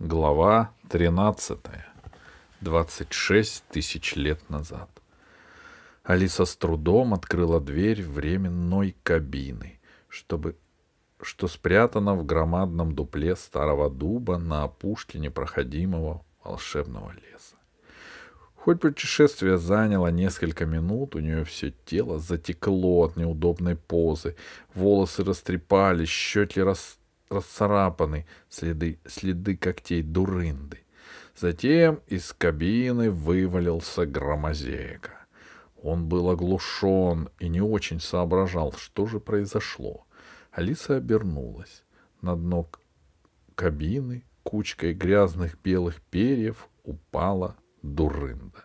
Глава 13. 26 тысяч лет назад. Алиса с трудом открыла дверь временной кабины, чтобы что спрятано в громадном дупле старого дуба на опушке непроходимого волшебного леса. Хоть путешествие заняло несколько минут, у нее все тело затекло от неудобной позы, волосы растрепались, щеки расстались, расцарапаны следы, следы когтей дурынды. Затем из кабины вывалился громозека. Он был оглушен и не очень соображал, что же произошло. Алиса обернулась. На дно кабины кучкой грязных белых перьев упала дурында.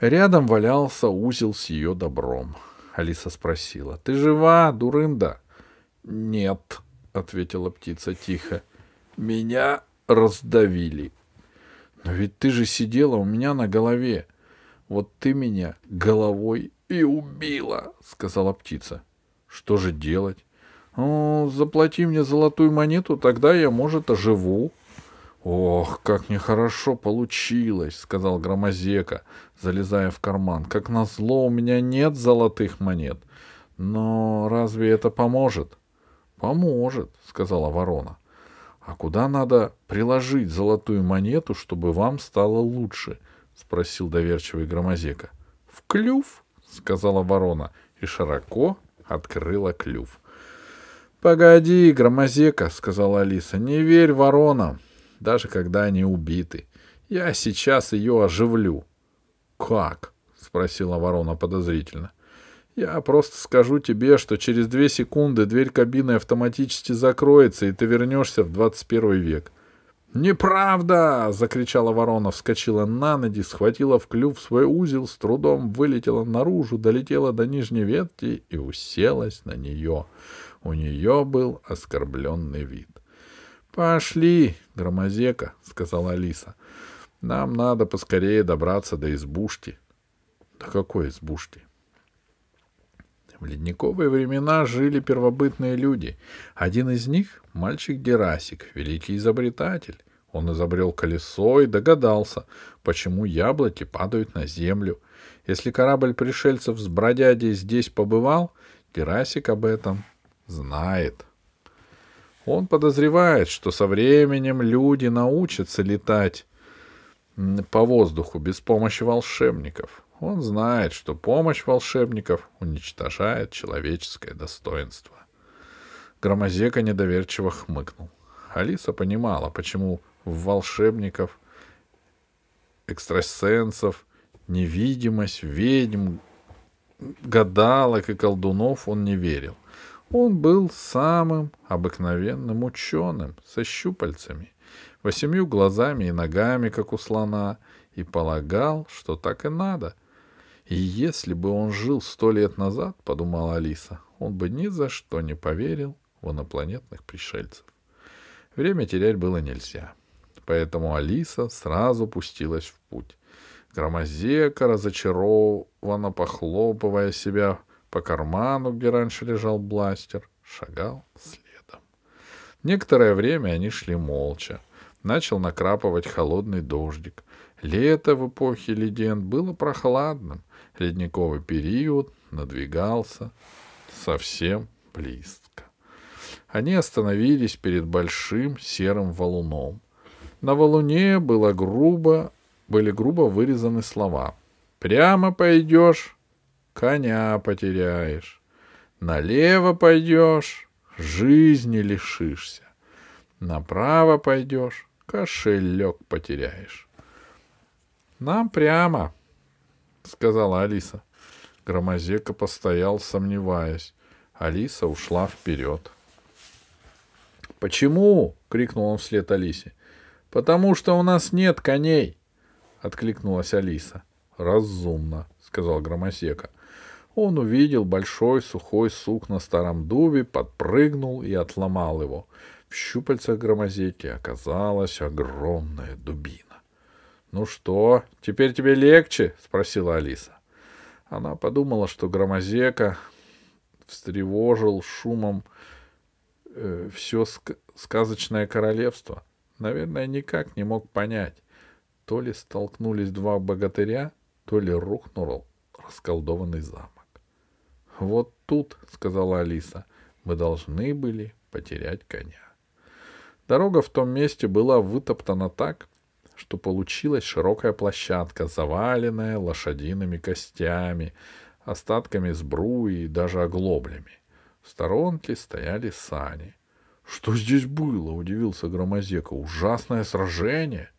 Рядом валялся узел с ее добром. Алиса спросила. — Ты жива, дурында? — Нет, ответила птица тихо. Меня раздавили. Но ведь ты же сидела у меня на голове. Вот ты меня головой и убила, сказала птица. Что же делать? О, заплати мне золотую монету, тогда я, может, оживу. Ох, как нехорошо получилось, сказал Громозека, залезая в карман. Как назло, у меня нет золотых монет. Но разве это поможет? Поможет, сказала ворона. А куда надо приложить золотую монету, чтобы вам стало лучше? спросил доверчивый громозека. В клюв, сказала ворона и широко открыла клюв. Погоди, громозека, сказала Алиса, не верь воронам, даже когда они убиты. Я сейчас ее оживлю. Как? спросила ворона подозрительно. Я просто скажу тебе, что через две секунды дверь кабины автоматически закроется, и ты вернешься в 21 век. «Неправда!» — закричала ворона, вскочила на ноги, схватила в клюв свой узел, с трудом вылетела наружу, долетела до нижней ветки и уселась на нее. У нее был оскорбленный вид. «Пошли, громозека!» — сказала Алиса. «Нам надо поскорее добраться до избушки». «До какой избушки?» В ледниковые времена жили первобытные люди. Один из них — мальчик Герасик, великий изобретатель. Он изобрел колесо и догадался, почему яблоки падают на землю. Если корабль пришельцев с бродядей здесь побывал, Герасик об этом знает. Он подозревает, что со временем люди научатся летать по воздуху без помощи волшебников. Он знает, что помощь волшебников уничтожает человеческое достоинство. Громозека недоверчиво хмыкнул. Алиса понимала, почему в волшебников, экстрасенсов, невидимость, ведьм, гадалок и колдунов он не верил. Он был самым обыкновенным ученым со щупальцами, восемью глазами и ногами, как у слона, и полагал, что так и надо — и если бы он жил сто лет назад, подумала Алиса, он бы ни за что не поверил в инопланетных пришельцев. Время терять было нельзя. Поэтому Алиса сразу пустилась в путь. Громозека, разочарованно похлопывая себя по карману, где раньше лежал бластер, шагал следом. Некоторое время они шли молча. Начал накрапывать холодный дождик. Лето в эпохе легенд было прохладным, Ледниковый период надвигался совсем близко. Они остановились перед большим серым валуном. На валуне было грубо, были грубо вырезаны слова. «Прямо пойдешь — коня потеряешь. Налево пойдешь — жизни лишишься. Направо пойдешь — кошелек потеряешь». «Нам прямо», сказала Алиса. Громозека постоял, сомневаясь. Алиса ушла вперед. «Почему?» — крикнул он вслед Алисе. «Потому что у нас нет коней!» — откликнулась Алиса. «Разумно», — сказал Громосека. Он увидел большой сухой сук на старом дубе, подпрыгнул и отломал его. В щупальцах громозеки оказалась огромная дубина. «Ну что, теперь тебе легче?» — спросила Алиса. Она подумала, что Громозека встревожил шумом э, все ск- сказочное королевство. Наверное, никак не мог понять, то ли столкнулись два богатыря, то ли рухнул расколдованный замок. «Вот тут», — сказала Алиса, — «мы должны были потерять коня». Дорога в том месте была вытоптана так, что получилась широкая площадка, заваленная лошадиными костями, остатками сбруи и даже оглоблями. В сторонке стояли сани. «Что здесь было?» — удивился Громозека. «Ужасное сражение!»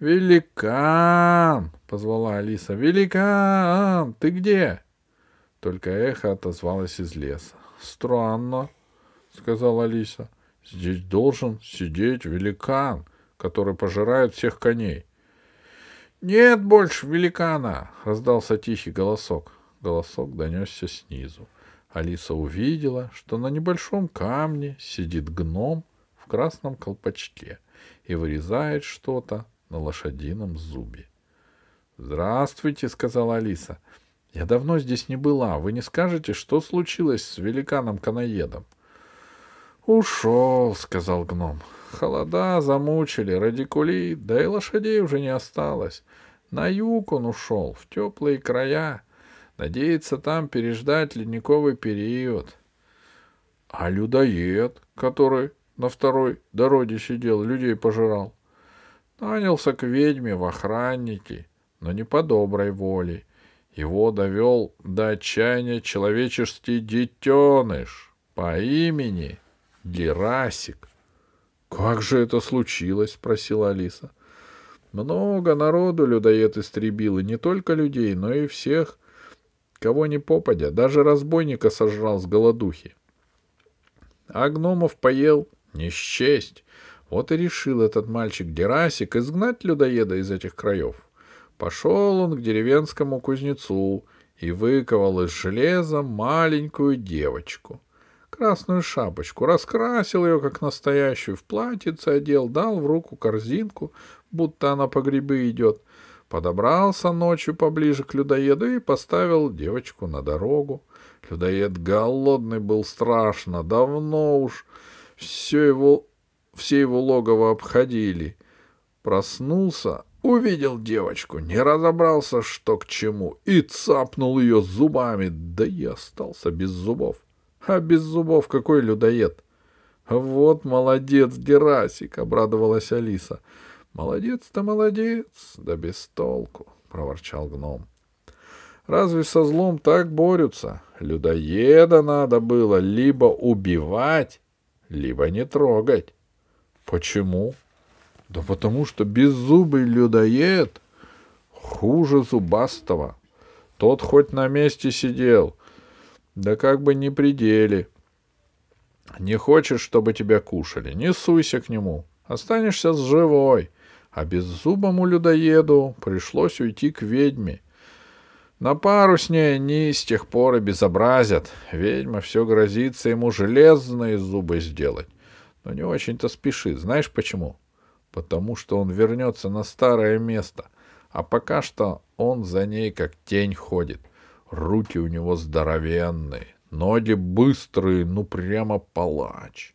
«Великан!» — позвала Алиса. «Великан! Ты где?» Только эхо отозвалось из леса. «Странно», — сказала Алиса. «Здесь должен сидеть великан который пожирает всех коней. «Нет больше великана!» — раздался тихий голосок. Голосок донесся снизу. Алиса увидела, что на небольшом камне сидит гном в красном колпачке и вырезает что-то на лошадином зубе. «Здравствуйте!» — сказала Алиса. «Я давно здесь не была. Вы не скажете, что случилось с великаном-каноедом?» коноедом? — сказал гном. Холода замучили, радикулит, да и лошадей уже не осталось. На юг он ушел, в теплые края. Надеется там переждать ледниковый период. А людоед, который на второй дороге сидел, людей пожирал, нанялся к ведьме в охранники, но не по доброй воле. Его довел до отчаяния человеческий детеныш по имени Герасик. «Как же это случилось?» — спросила Алиса. «Много народу людоед истребил, и не только людей, но и всех, кого не попадя. Даже разбойника сожрал с голодухи. А гномов поел не счесть. Вот и решил этот мальчик Дерасик изгнать людоеда из этих краев. Пошел он к деревенскому кузнецу и выковал из железа маленькую девочку — красную шапочку, раскрасил ее, как настоящую, в платьице одел, дал в руку корзинку, будто она по грибы идет. Подобрался ночью поближе к людоеду и поставил девочку на дорогу. Людоед голодный был страшно, давно уж все его, все его логово обходили. Проснулся, увидел девочку, не разобрался, что к чему, и цапнул ее зубами, да и остался без зубов. А без зубов какой людоед! Вот молодец, Герасик! — обрадовалась Алиса. Молодец-то молодец, да без толку, — проворчал гном. Разве со злом так борются? Людоеда надо было либо убивать, либо не трогать. Почему? Да потому что беззубый людоед хуже зубастого. Тот хоть на месте сидел, да как бы не пределе. Не хочешь, чтобы тебя кушали, не суйся к нему. Останешься с живой. А беззубому людоеду пришлось уйти к ведьме. На пару с ней они с тех пор и безобразят. Ведьма все грозится ему железные зубы сделать. Но не очень-то спешит. Знаешь почему? Потому что он вернется на старое место. А пока что он за ней как тень ходит. Руки у него здоровенные, ноги быстрые, ну прямо палач.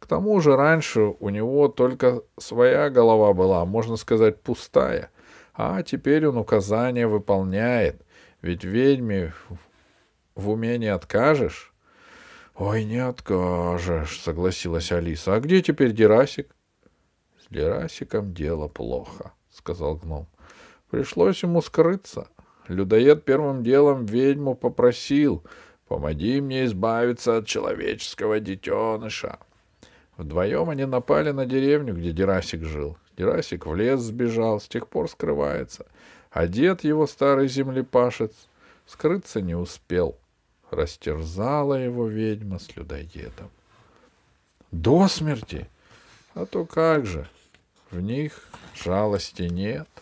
К тому же раньше у него только своя голова была, можно сказать, пустая. А теперь он указания выполняет. Ведь ведьме в уме не откажешь. «Ой, не откажешь», — согласилась Алиса. «А где теперь Дерасик?» «С Дерасиком дело плохо», — сказал гном. «Пришлось ему скрыться, людоед первым делом ведьму попросил «Помоги мне избавиться от человеческого детеныша». Вдвоем они напали на деревню, где Дерасик жил. Дерасик в лес сбежал, с тех пор скрывается. А дед его старый землепашец скрыться не успел. Растерзала его ведьма с людоедом. До смерти? А то как же, в них жалости нет. —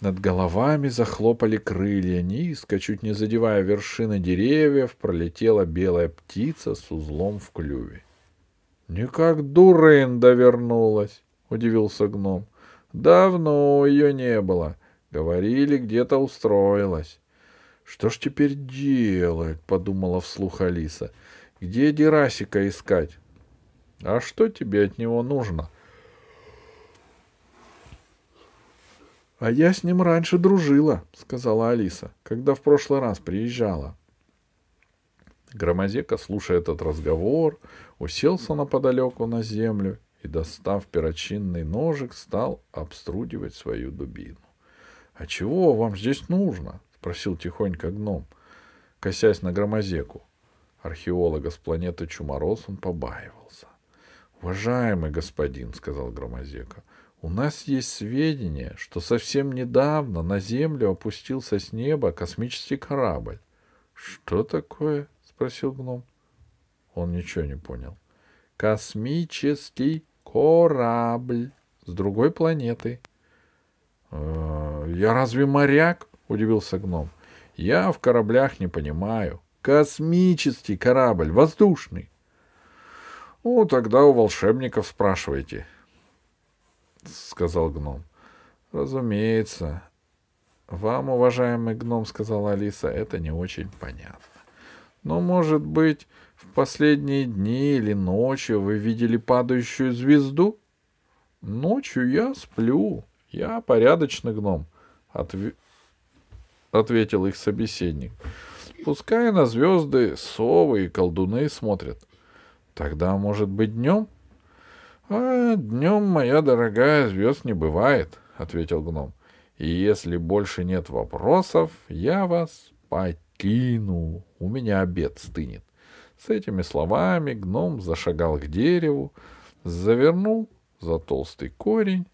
над головами захлопали крылья, низко, чуть не задевая вершины деревьев, пролетела белая птица с узлом в клюве. — Никак дурында довернулась, удивился гном. — Давно ее не было. Говорили, где-то устроилась. — Что ж теперь делать? — подумала вслух Алиса. — Где Дерасика искать? — А что тебе от него нужно? — «А я с ним раньше дружила», — сказала Алиса, — «когда в прошлый раз приезжала». Громозека, слушая этот разговор, уселся наподалеку на землю и, достав перочинный ножик, стал обструдивать свою дубину. «А чего вам здесь нужно?» — спросил тихонько гном, косясь на громозеку. Археолога с планеты Чумороз он побаивался. «Уважаемый господин», — сказал громозека, — у нас есть сведения, что совсем недавно на Землю опустился с неба космический корабль. Что такое? спросил гном. Он ничего не понял. Космический корабль с другой планеты. Э, я разве моряк? удивился гном. Я в кораблях не понимаю. Космический корабль, воздушный. Ну, тогда у волшебников спрашивайте, сказал гном. Разумеется. Вам, уважаемый гном, сказала Алиса, это не очень понятно. Но, может быть, в последние дни или ночью вы видели падающую звезду? Ночью я сплю. Я порядочный гном, отв... ответил их собеседник. Пускай на звезды совы и колдуны смотрят. Тогда, может быть, днем? «А днем, моя дорогая, звезд не бывает», — ответил гном. «И если больше нет вопросов, я вас покину. У меня обед стынет». С этими словами гном зашагал к дереву, завернул за толстый корень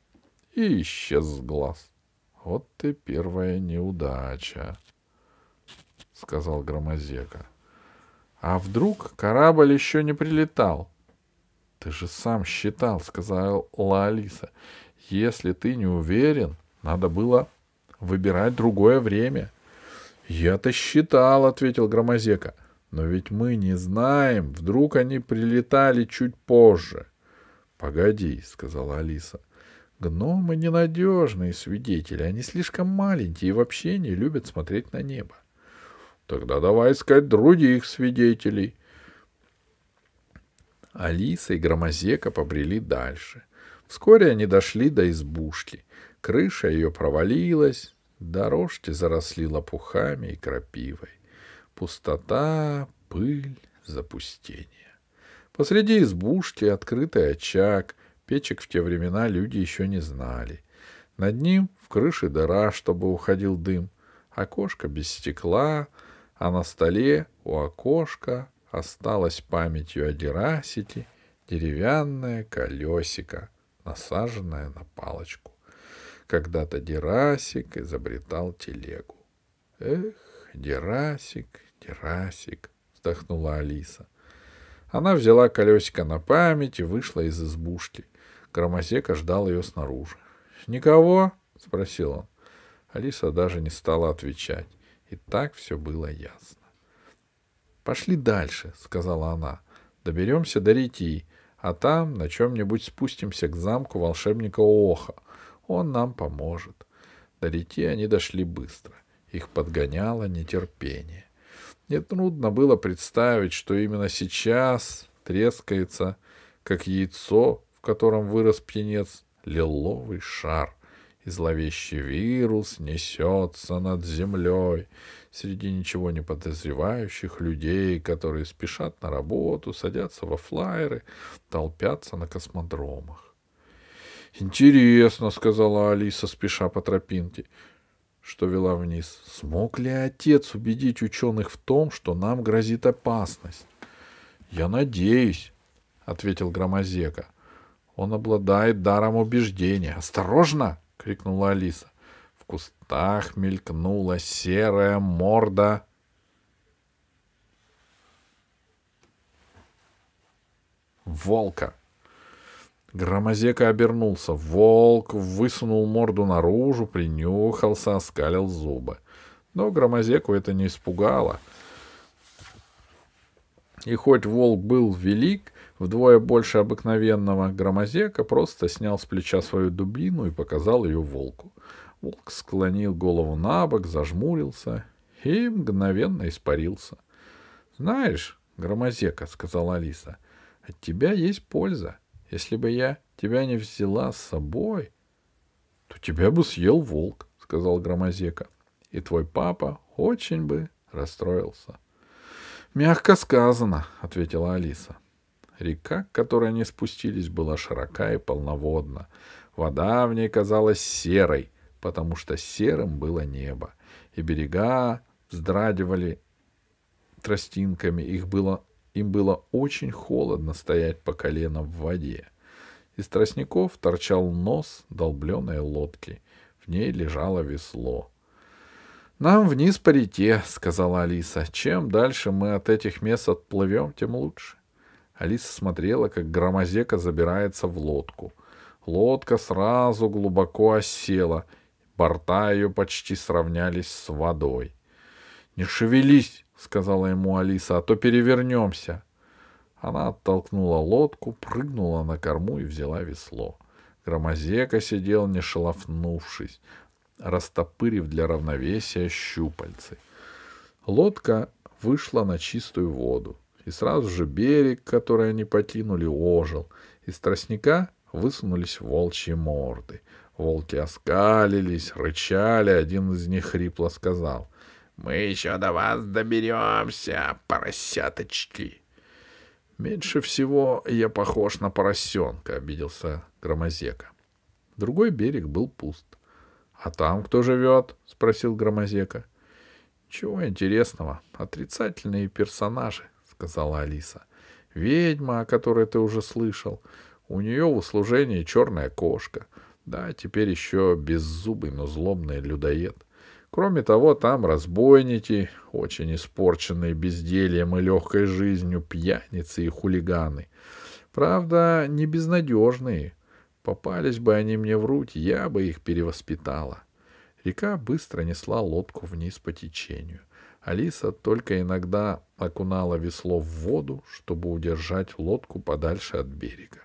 и исчез с глаз. «Вот ты первая неудача», — сказал Громозека. «А вдруг корабль еще не прилетал?» «Ты же сам считал», — сказала Алиса. «Если ты не уверен, надо было выбирать другое время». «Я-то считал», — ответил Громозека. «Но ведь мы не знаем, вдруг они прилетали чуть позже». «Погоди», — сказала Алиса. «Гномы ненадежные свидетели, они слишком маленькие и вообще не любят смотреть на небо». «Тогда давай искать других свидетелей», Алиса и Громозека побрели дальше. Вскоре они дошли до избушки. Крыша ее провалилась, дорожки заросли лопухами и крапивой. Пустота, пыль, запустение. Посреди избушки открытый очаг. Печек в те времена люди еще не знали. Над ним в крыше дыра, чтобы уходил дым. Окошко без стекла, а на столе у окошка осталась памятью о Дерасите деревянное колесико, насаженное на палочку. Когда-то Дерасик изобретал телегу. Эх, Дерасик, Дерасик, вздохнула Алиса. Она взяла колесико на память и вышла из избушки. Громосека ждал ее снаружи. «Никого?» — спросил он. Алиса даже не стала отвечать. И так все было ясно. «Пошли дальше», — сказала она. «Доберемся до реки, а там на чем-нибудь спустимся к замку волшебника Оха. Он нам поможет». До реки они дошли быстро. Их подгоняло нетерпение. Нетрудно было представить, что именно сейчас трескается, как яйцо, в котором вырос птенец, лиловый шар — и зловещий вирус несется над землей среди ничего не подозревающих людей, которые спешат на работу, садятся во флайеры, толпятся на космодромах. «Интересно», — сказала Алиса, спеша по тропинке, что вела вниз. «Смог ли отец убедить ученых в том, что нам грозит опасность?» «Я надеюсь», — ответил Громозека. «Он обладает даром убеждения. Осторожно!» — крикнула Алиса. В кустах мелькнула серая морда. Волка. Громозека обернулся. Волк высунул морду наружу, принюхался, оскалил зубы. Но Громозеку это не испугало. И хоть волк был велик, вдвое больше обыкновенного громозека, просто снял с плеча свою дубину и показал ее волку. Волк склонил голову на бок, зажмурился и мгновенно испарился. — Знаешь, громозека, — сказала Алиса, — от тебя есть польза. Если бы я тебя не взяла с собой, то тебя бы съел волк, — сказал громозека. — И твой папа очень бы расстроился. — Мягко сказано, — ответила Алиса. Река, к которой они спустились, была широка и полноводна. Вода в ней казалась серой, потому что серым было небо, и берега вздрагивали тростинками. Их было, им было очень холодно стоять по колено в воде. Из тростников торчал нос долбленной лодки. В ней лежало весло. «Нам вниз по реке», — сказала Алиса. «Чем дальше мы от этих мест отплывем, тем лучше». Алиса смотрела, как громозека забирается в лодку. Лодка сразу глубоко осела, борта ее почти сравнялись с водой. «Не шевелись!» — сказала ему Алиса, — «а то перевернемся!» Она оттолкнула лодку, прыгнула на корму и взяла весло. Громозека сидел, не шелофнувшись, растопырив для равновесия щупальцы. Лодка вышла на чистую воду и сразу же берег, который они покинули, ожил. Из тростника высунулись волчьи морды. Волки оскалились, рычали, один из них хрипло сказал. «Мы еще до вас доберемся, поросяточки!» «Меньше всего я похож на поросенка», — обиделся Громозека. Другой берег был пуст. «А там кто живет?» — спросил Громозека. «Чего интересного? Отрицательные персонажи сказала Алиса. «Ведьма, о которой ты уже слышал. У нее в услужении черная кошка. Да, теперь еще беззубый, но злобный людоед. Кроме того, там разбойники, очень испорченные бездельем и легкой жизнью, пьяницы и хулиганы. Правда, не безнадежные. Попались бы они мне в руки, я бы их перевоспитала. Река быстро несла лодку вниз по течению — Алиса только иногда окунала весло в воду, чтобы удержать лодку подальше от берега.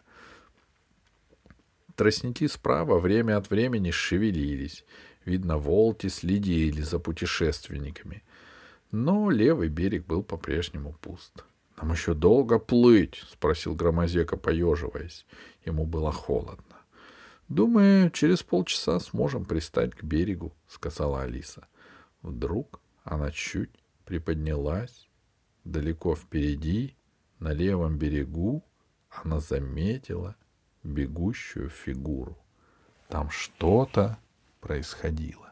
Тростники справа время от времени шевелились. Видно, волки следили за путешественниками. Но левый берег был по-прежнему пуст. «Нам еще долго плыть?» — спросил Громозека, поеживаясь. Ему было холодно. «Думаю, через полчаса сможем пристать к берегу», — сказала Алиса. Вдруг она чуть приподнялась. Далеко впереди, на левом берегу, она заметила бегущую фигуру. Там что-то происходило.